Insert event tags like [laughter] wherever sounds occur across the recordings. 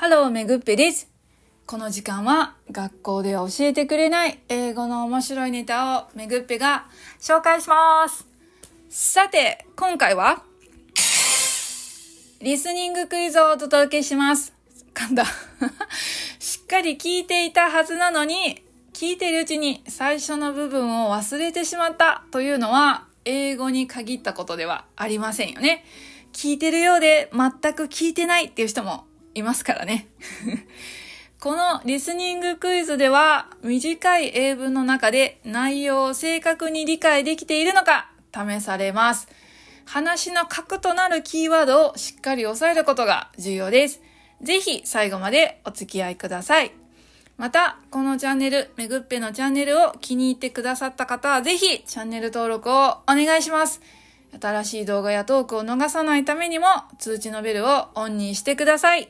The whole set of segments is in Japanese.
ハロー、めぐっぺです。この時間は学校では教えてくれない英語の面白いネタをめぐっぺが紹介します。さて、今回は、リスニングクイズをお届けします。噛んだ。[laughs] しっかり聞いていたはずなのに、聞いてるうちに最初の部分を忘れてしまったというのは、英語に限ったことではありませんよね。聞いてるようで全く聞いてないっていう人もいますからね。[laughs] このリスニングクイズでは短い英文の中で内容を正確に理解できているのか試されます。話の核となるキーワードをしっかり押さえることが重要です。ぜひ最後までお付き合いください。また、このチャンネル、めぐっぺのチャンネルを気に入ってくださった方はぜひチャンネル登録をお願いします。新しい動画やトークを逃さないためにも通知のベルをオンにしてください。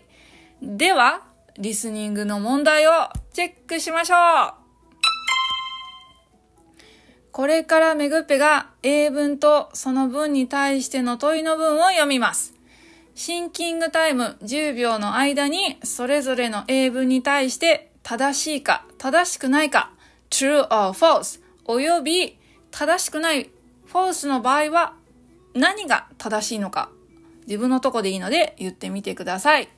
では、リスニングの問題をチェックしましょうこれからめぐっぺが英文とその文に対しての問いの文を読みます。シンキングタイム10秒の間にそれぞれの英文に対して正しいか正しくないか true or false および正しくない false の場合は何が正しいのか自分のとこでいいので言ってみてください。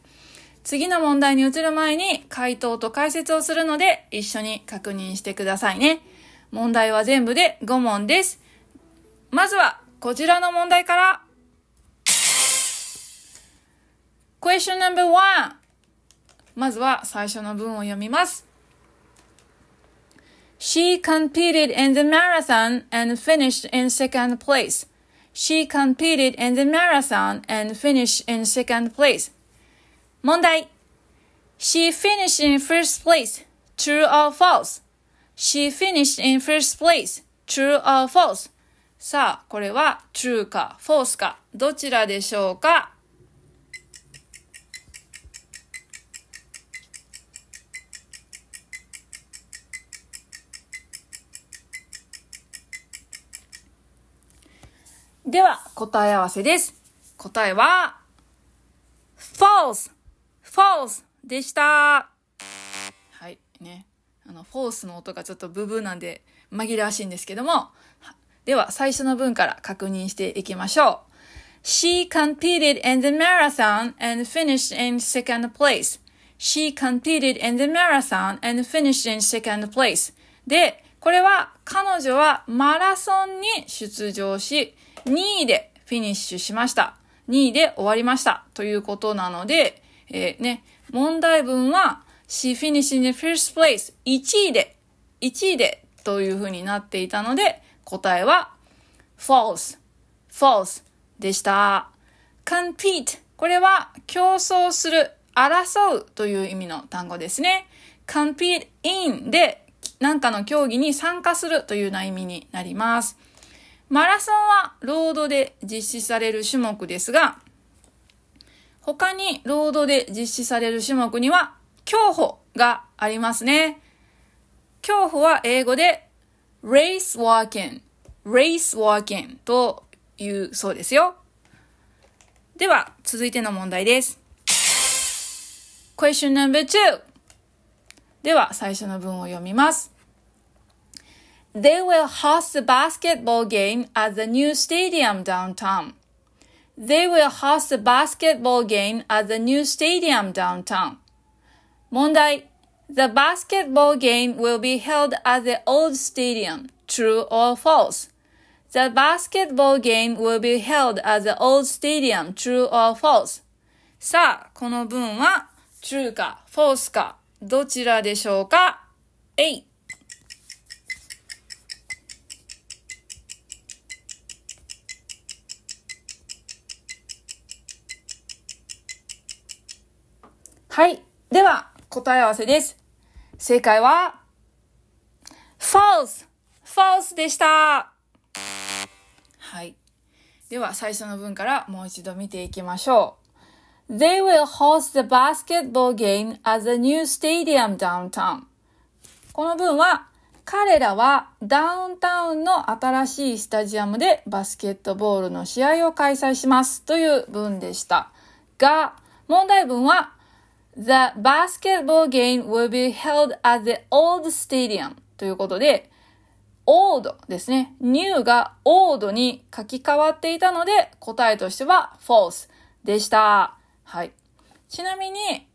次の問題に移る前に回答と解説をするので一緒に確認してくださいね。問題は全部で5問です。まずはこちらの問題から。Question number one まずは最初の文を読みます。She competed in the marathon and finished in second place. She competed in the marathon and finished in second place. 問題。She finished in first place. True or false? She finished in first place. True or false? さあ、これは true か false かどちらでしょうかでは、答え合わせです。答えは、false! false でした。はい、ね。あの、フォースの音がちょっとブブーなんで紛らわしいんですけども。では、最初の文から確認していきましょう。She competed in the marathon and finished in second place. She competed in the marathon and finished in second place. で、これは彼女はマラソンに出場し、2位でフィニッシュしました。2位で終わりました。ということなので、えー、ね、問題文は、she finished in the first place 1位で、1位でという風になっていたので、答えは false, false でした。compete これは競争する、争うという意味の単語ですね。compete in で何かの競技に参加するというような意味になります。マラソンはロードで実施される種目ですが、他にロードで実施される種目には、競歩がありますね。競歩は英語で race walking, race walking というそうですよ。では、続いての問題です。Question number two. では、最初の文を読みます。They will host a basketball game at the new stadium downtown. they will host a basketball game at the new stadium downtown. 問題 The basketball game will be held at the old stadium. True or false? The basketball game will be held at the old stadium. True or false? さあ、この文は true か false かどちらでしょうかえいはい。では、答え合わせです。正解は、false! false でしたはい。では、最初の文からもう一度見ていきましょう。They will host the basketball game as a new stadium downtown. この文は、彼らはダウンタウンの新しいスタジアムでバスケットボールの試合を開催しますという文でした。が、問題文は The basketball game will be held at the old stadium ということで、old ですね。new が old に書き換わっていたので、答えとしては false でした。はい。ちなみに、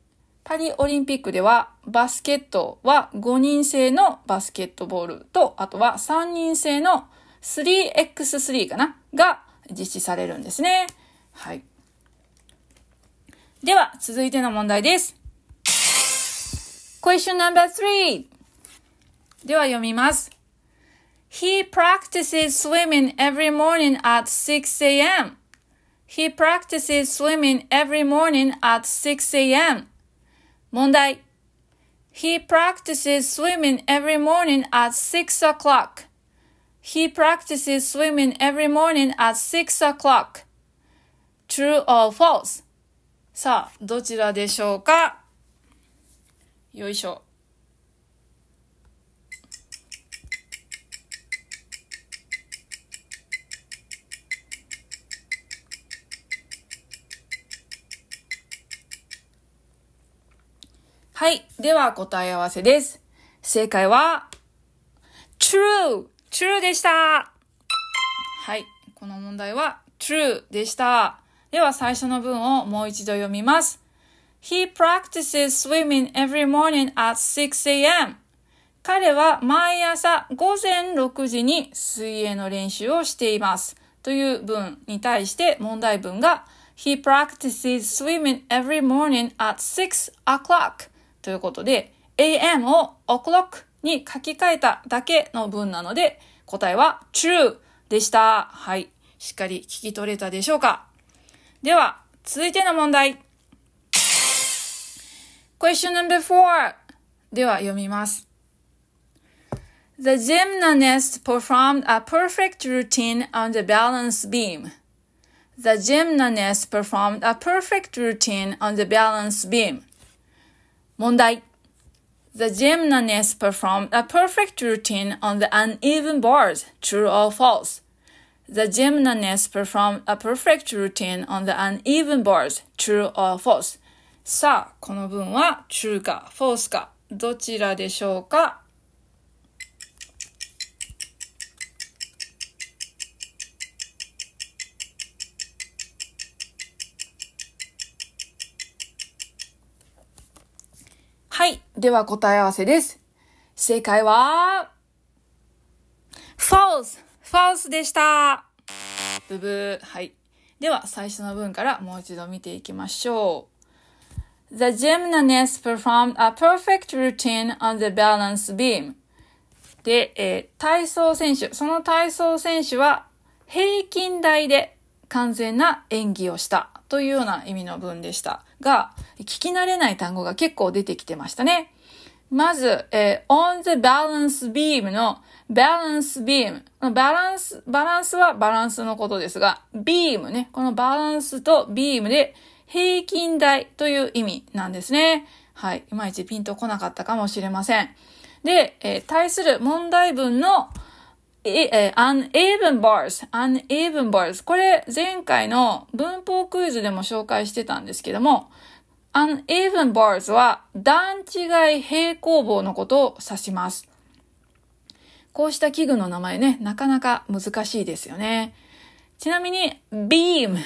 パリオリンピックでは、バスケットは5人制のバスケットボールと、あとは3人制の 3x3 かなが実施されるんですね。はい。では、続いての問題です。Question number three. では読みます。He practices swimming every morning at 6 a.m. He practices swimming every morning at 6 a.m. 問題。He practices swimming every morning at 6 o'clock. He practices swimming every morning at 6 o'clock. True or false? さあ、どちらでしょうかよいしょ。はい。では答え合わせです。正解は、true! true でしたはい。この問題は true でした。では最初の文をもう一度読みます。He practices swimming every morning at 6am. 彼は毎朝午前6時に水泳の練習をしています。という文に対して問題文が He practices swimming every morning at 6 o'clock ということで am を o'clock に書き換えただけの文なので答えは true でした。はい。しっかり聞き取れたでしょうかでは、続いての問題。Question number four. では、読みます。The gymnast performed a perfect routine on the balance beam. The gymnast performed a perfect routine on the balance beam. 問題。The gymnast performed a perfect routine on the uneven bars. True or false? The gymnast p e r f o r m a perfect routine on the uneven b a r s true or false. さあ、この文は true か false か、どちらでしょうかはい。では答え合わせです。正解は、false! ファウスでしたブブー。はい。では、最初の文からもう一度見ていきましょう。The gymnast performed a perfect routine on the balance beam. で、えー、体操選手、その体操選手は平均台で完全な演技をしたというような意味の文でしたが、聞き慣れない単語が結構出てきてましたね。まず、えー、on the balance beam の balance beam。バランス、バランスはバランスのことですが、beam ね。このバランスと beam で平均台という意味なんですね。はい。いまいちピンとこなかったかもしれません。で、えー、対する問題文の、え、え uneven bars, uneven bars。これ、前回の文法クイズでも紹介してたんですけども、uneven bars は段違い平行棒のことを指します。こうした器具の名前ね、なかなか難しいですよね。ちなみに、beam、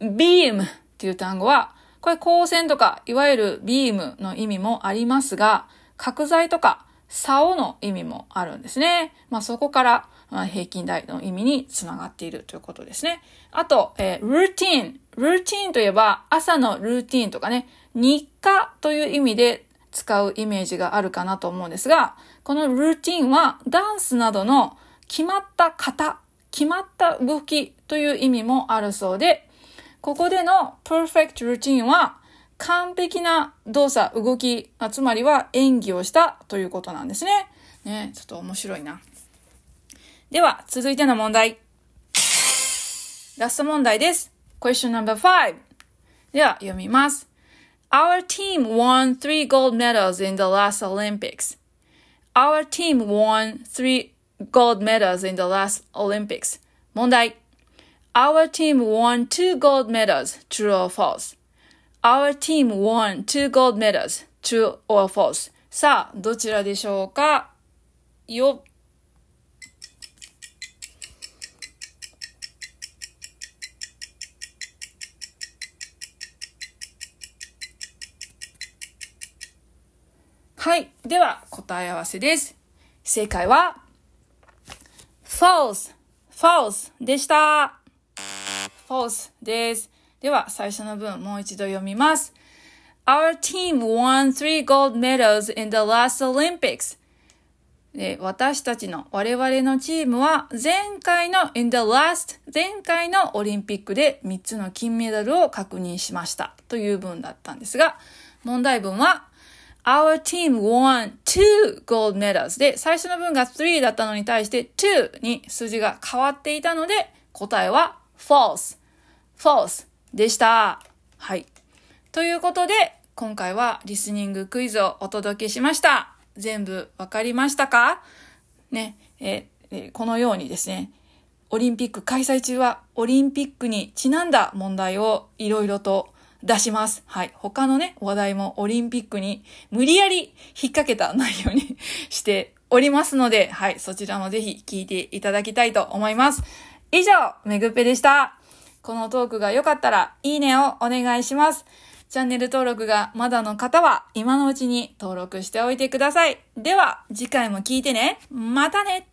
beam っていう単語は、これ光線とか、いわゆるビームの意味もありますが、角材とか、竿の意味もあるんですね。まあそこから、まあ、平均台の意味につながっているということですね。あと、えー、ルーティン。ルーティンといえば、朝のルーティンとかね、日課という意味で使うイメージがあるかなと思うんですが、このルーティンはダンスなどの決まった型、決まった動きという意味もあるそうで、ここでの perfect routine は完璧な動作、動き、つまりは演技をしたということなんですね。ね、ちょっと面白いな。では、続いての問題。ラスト問題です。Question number 5。では、読みます。Our team won three gold medals in the last Olympics. Our team won three gold medals in the last Olympics. 問題 Our team won two gold medals, true or false. Our team won two gold medals, true or false. さあ、どちらでしょうかよっ。はい。では、答え合わせです。正解は、false, false でした。false です。では、最初の文、もう一度読みます。Our team won three gold medals in the last Olympics. 私たちの我々のチームは前回の in the last 前回のオリンピックで3つの金メダルを確認しましたという文だったんですが問題文は Our team won two gold medals で、最初の文が3だったのに対して two に数字が変わっていたので、答えは false。false でした。はい。ということで、今回はリスニングクイズをお届けしました。全部わかりましたかね、えこのようにですね、オリンピック開催中はオリンピックにちなんだ問題をいろいろと出します。はい。他のね、話題もオリンピックに無理やり引っ掛けた内容に [laughs] しておりますので、はい。そちらもぜひ聞いていただきたいと思います。以上、めぐっぺでした。このトークが良かったら、いいねをお願いします。チャンネル登録がまだの方は、今のうちに登録しておいてください。では、次回も聞いてね。またね